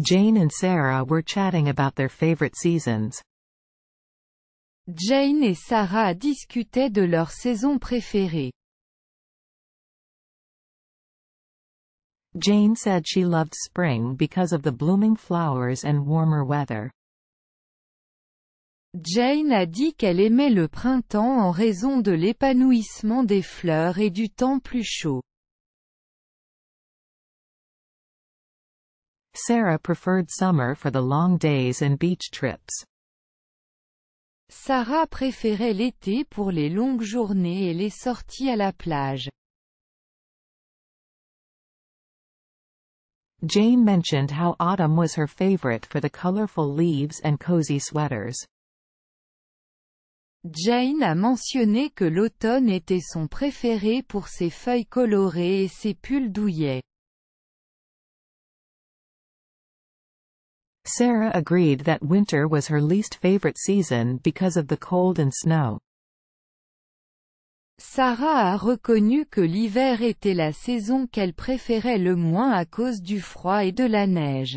Jane and Sarah were chatting about their favorite seasons. Jane et Sarah discutaient de leur saison préférée. Jane said she loved spring because of the blooming flowers and warmer weather. Jane a dit qu'elle aimait le printemps en raison de l'épanouissement des fleurs et du temps plus chaud. Sarah preferred summer for the long days and beach trips. Sarah préférait l'été pour les longues journées et les sorties à la plage. Jane mentioned how autumn was her favorite for the colorful leaves and cozy sweaters. Jane a mentionné que l'automne était son préféré pour ses feuilles colorées et ses pulls douillets. Sarah agreed that winter was her least favorite season because of the cold and snow. Sarah a reconnu que l'hiver était la saison qu'elle préférait le moins à cause du froid et de la neige.